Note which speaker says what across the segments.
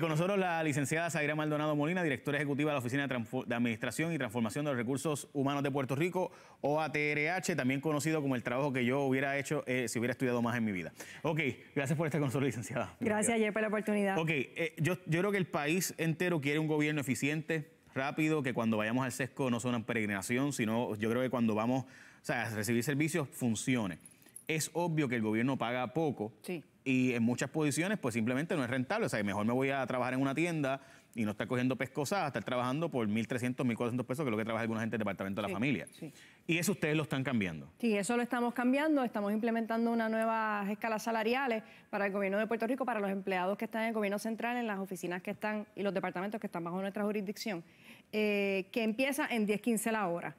Speaker 1: con nosotros la licenciada Zaira Maldonado Molina, directora ejecutiva de la Oficina de, Administración y Transformación de los Recursos Humanos de Puerto Rico, OATRH, también conocido como el trabajo que yo hubiera hecho eh, si hubiera estudiado más en mi vida. Ok, gracias por estar con nosotros, licenciada.
Speaker 2: Gracias, ayer por la oportunidad. Ok,
Speaker 1: eh, yo, creo que el país entero quiere un gobierno eficiente, rápido, que cuando vayamos al sesco no sea una peregrinación, sino yo creo que cuando vamos a recibir servicios funcione. Es obvio que el gobierno paga poco. Sí y en muchas posiciones pues simplemente no es rentable. O sea, mejor me voy a trabajar en una tienda y no estar cogiendo pescosas, estar trabajando por 1.300, 1.400 pesos, que lo que trabaja alguna gente del Departamento de la Familia. Y eso ustedes lo están cambiando.
Speaker 2: Sí, eso lo estamos cambiando. Estamos implementando unas nuevas escalas salariales para el gobierno de Puerto Rico, para los empleados que están en el gobierno central, en las oficinas que están y los departamentos que están bajo nuestra jurisdicción, eh, que empieza en 10.15 la hora.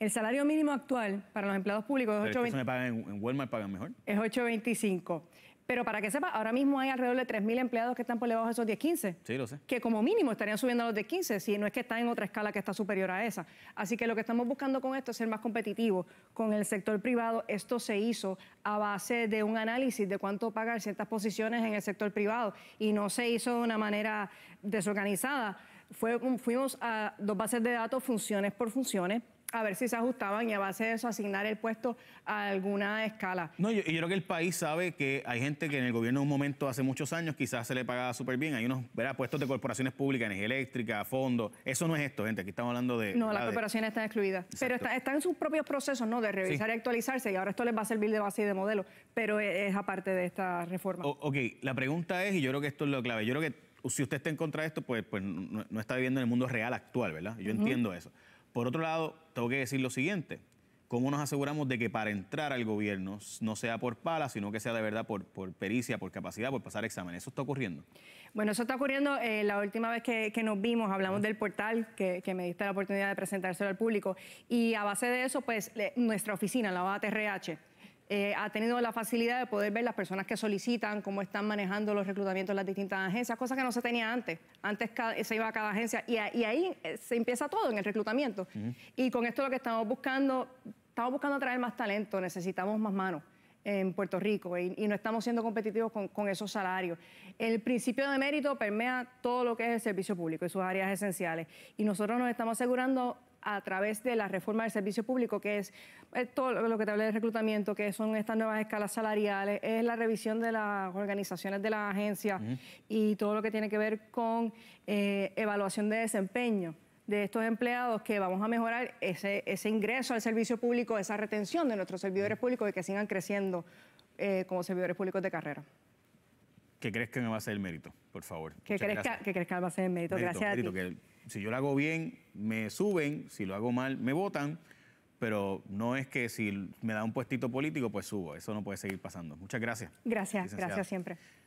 Speaker 2: El salario mínimo actual para los empleados públicos es 8.25. me
Speaker 1: pagan en Walmart pagan mejor?
Speaker 2: Es 8.25. Pero para que sepa, ahora mismo hay alrededor de 3.000 empleados que están por debajo de esos 10-15. Sí, lo sé. Que como mínimo estarían subiendo a los 10-15, si no es que están en otra escala que está superior a esa. Así que lo que estamos buscando con esto es ser más competitivos con el sector privado. Esto se hizo a base de un análisis de cuánto pagan ciertas posiciones en el sector privado y no se hizo de una manera desorganizada. fuimos a dos bases de datos, funciones por funciones a ver si se ajustaban y a base de eso asignar el puesto a alguna escala.
Speaker 1: No, yo, yo creo que el país sabe que hay gente que en el gobierno en un momento hace muchos años quizás se le pagaba súper bien. Hay unos ¿verdad? puestos de corporaciones públicas, energía eléctrica, fondos. Eso no es esto, gente. Aquí estamos hablando de. No, las corporaciones
Speaker 2: están excluidas. Pero están en sus propios procesos, ¿no? De revisar y actualizarse. Y ahora esto les va a servir de base y de modelo. Pero es, aparte de esta reforma.
Speaker 1: ok, la pregunta es, y yo creo que esto es lo clave. Yo creo que si usted está en contra de esto, pues, pues no, está viviendo en el mundo real actual, ¿verdad? Yo entiendo eso. Por otro lado, tengo que decir lo siguiente. ¿Cómo nos aseguramos de que para entrar al gobierno no sea por pala, sino que sea de verdad por, pericia, por capacidad, por pasar examen? ¿Eso está ocurriendo?
Speaker 2: Bueno, eso está ocurriendo. Eh, la última vez que, nos vimos hablamos ah. del portal, que, me diste la oportunidad de presentárselo al público. Y a base de eso, pues nuestra oficina, la OATRH, eh, ha tenido la facilidad de poder ver las personas que solicitan, cómo están manejando los reclutamientos en las distintas agencias, cosa que no se tenía antes. Antes eh, se iba a cada agencia y, ahí eh, se empieza todo en el reclutamiento. Y con esto lo que estamos buscando, estamos buscando atraer más talento, necesitamos más manos en Puerto Rico y, no estamos siendo competitivos con, con, esos salarios. El principio de mérito permea todo lo que es el servicio público y sus áreas esenciales. Y nosotros nos estamos asegurando a través de la reforma del servicio público, que es eh, todo lo que te hablé de reclutamiento, que son estas nuevas escalas salariales, es la revisión de las organizaciones de las agencias y todo lo que tiene que ver con eh, evaluación de desempeño de estos empleados que vamos a mejorar ese, ese ingreso al servicio público, esa retención de nuestros servidores públicos y que sigan creciendo eh, como servidores públicos de carrera.
Speaker 1: Que va a base el mérito, por favor. Que crees
Speaker 2: que que va a base el mérito. gracias
Speaker 1: si yo lo hago bien, me suben, si lo hago mal, me votan, pero no es que si me da un puestito político, pues subo. Eso no puede seguir pasando. Muchas gracias. Gracias, gracias
Speaker 2: siempre.